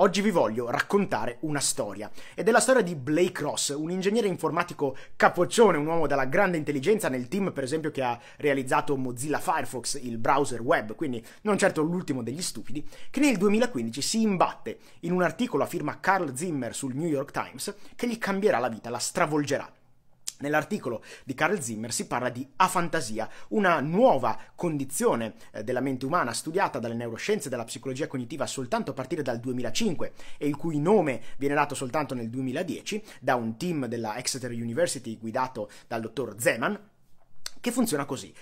Oggi vi voglio raccontare una storia, ed è la storia di Blake Ross, un ingegnere informatico capoccione, un uomo dalla grande intelligenza nel team per esempio che ha realizzato Mozilla Firefox, il browser web, quindi non certo l'ultimo degli stupidi, che nel 2015 si imbatte in un articolo a firma Carl Zimmer sul New York Times che gli cambierà la vita, la stravolgerà. Nell'articolo di Carl Zimmer si parla di afantasia, una nuova condizione eh, della mente umana studiata dalle neuroscienze e dalla psicologia cognitiva soltanto a partire dal 2005 e il cui nome viene dato soltanto nel 2010 da un team della Exeter University guidato dal dottor Zeman che funziona così.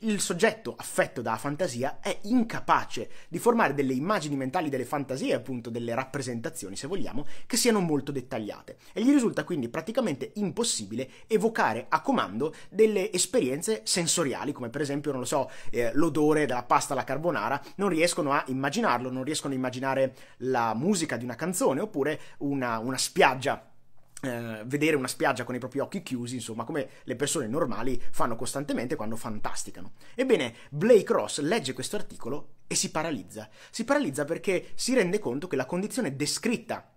Il soggetto affetto da fantasia è incapace di formare delle immagini mentali, delle fantasie, appunto, delle rappresentazioni, se vogliamo, che siano molto dettagliate. E gli risulta quindi praticamente impossibile evocare a comando delle esperienze sensoriali, come per esempio, non lo so, eh, l'odore della pasta alla carbonara, non riescono a immaginarlo, non riescono a immaginare la musica di una canzone oppure una, una spiaggia eh, vedere una spiaggia con i propri occhi chiusi, insomma, come le persone normali fanno costantemente quando fantasticano. Ebbene, Blake Ross legge questo articolo e si paralizza. Si paralizza perché si rende conto che la condizione descritta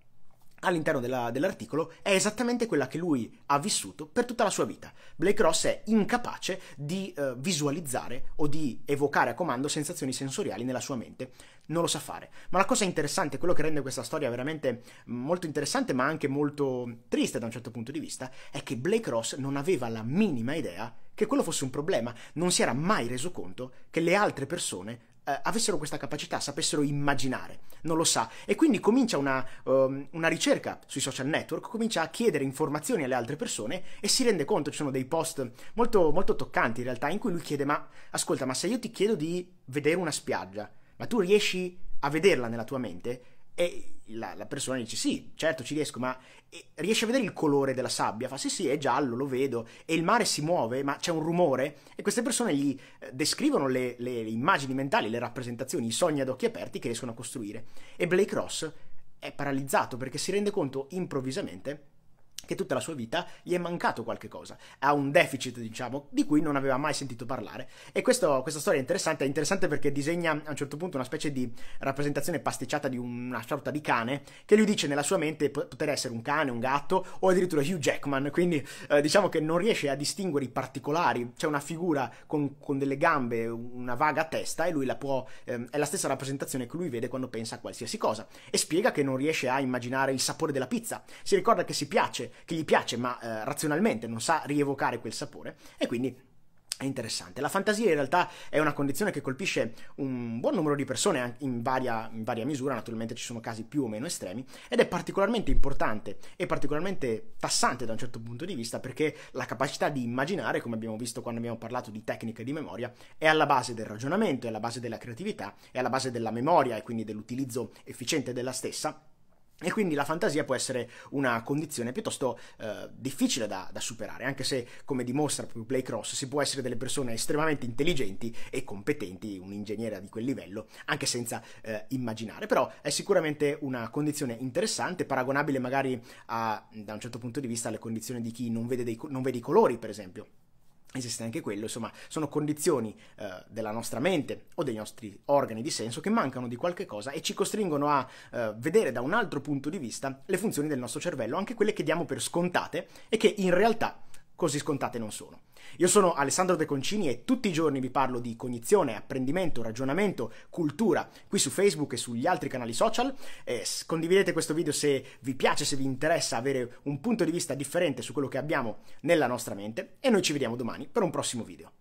all'interno della, dell'articolo è esattamente quella che lui ha vissuto per tutta la sua vita. Blake Ross è incapace di eh, visualizzare o di evocare a comando sensazioni sensoriali nella sua mente, non lo sa fare. Ma la cosa interessante, quello che rende questa storia veramente molto interessante ma anche molto triste da un certo punto di vista, è che Blake Ross non aveva la minima idea che quello fosse un problema, non si era mai reso conto che le altre persone eh, avessero questa capacità, sapessero immaginare, non lo sa. E quindi comincia una, um, una, ricerca sui social network, comincia a chiedere informazioni alle altre persone e si rende conto, ci sono dei post molto, molto toccanti in realtà, in cui lui chiede, ma ascolta, ma se io ti chiedo di vedere una spiaggia, ma tu riesci a vederla nella tua mente? E la, la, persona dice sì, certo ci riesco, ma eh, riesce a vedere il colore della sabbia? Fa sì sì, è giallo, lo vedo, e il mare si muove, ma c'è un rumore, e queste persone gli eh, descrivono le, le immagini mentali, le rappresentazioni, i sogni ad occhi aperti che riescono a costruire. E Blake Ross è paralizzato perché si rende conto improvvisamente che tutta la sua vita gli è mancato qualche cosa, ha un deficit, diciamo, di cui non aveva mai sentito parlare. E questo, questa storia è interessante, è interessante perché disegna a un certo punto una specie di rappresentazione pasticciata di una sorta di cane, che lui dice nella sua mente poter essere un cane, un gatto o addirittura Hugh Jackman, quindi eh, diciamo che non riesce a distinguere i particolari, c'è una figura con, con delle gambe, una vaga testa e lui la può, ehm, è la stessa rappresentazione che lui vede quando pensa a qualsiasi cosa e spiega che non riesce a immaginare il sapore della pizza, si ricorda che si piace, piace, che gli piace ma eh, razionalmente non sa rievocare quel sapore e quindi è interessante. La fantasia in realtà è una condizione che colpisce un buon numero di persone in varia, in varia, misura, naturalmente ci sono casi più o meno estremi, ed è particolarmente importante e particolarmente tassante da un certo punto di vista perché la capacità di immaginare, come abbiamo visto quando abbiamo parlato di tecniche di memoria, è alla base del ragionamento, è alla base della creatività, è alla base della memoria e quindi dell'utilizzo efficiente della stessa e quindi la fantasia può essere una condizione piuttosto eh, difficile da, da, superare, anche se, come dimostra proprio Playcross, si può essere delle persone estremamente intelligenti e competenti, un ingegnere di quel livello, anche senza eh, immaginare. Però è sicuramente una condizione interessante, paragonabile magari a, da un certo punto di vista alle condizioni di chi non vede, dei, non vede i colori, per esempio esiste anche quello, insomma, sono condizioni eh, della nostra mente o dei nostri organi di senso che mancano di qualche cosa e ci costringono a eh, vedere da un altro punto di vista le funzioni del nostro cervello, anche quelle che diamo per scontate e che in realtà così scontate non sono. Io sono Alessandro De Concini e tutti i giorni vi parlo di cognizione, apprendimento, ragionamento, cultura qui su Facebook e sugli altri canali social. Eh, condividete questo video se vi piace, se vi interessa avere un punto di vista differente su quello che abbiamo nella nostra mente e noi ci vediamo domani per un prossimo video.